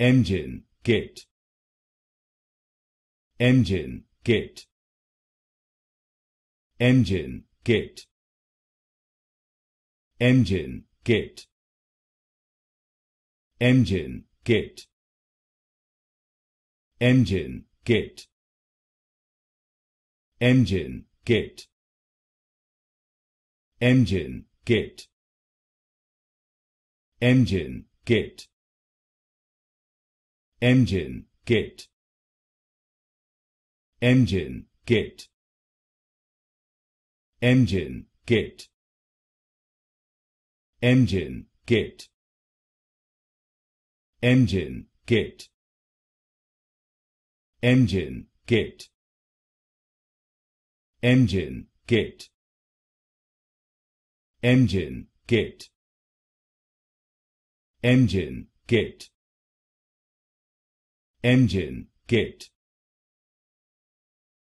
engine gate engine gate engine gate engine gate engine gate engine gate engine gate engine gate engine gate engine gate engine gate engine gate engine gate engine gate engine gate engine gate engine gate engine gate engine, gate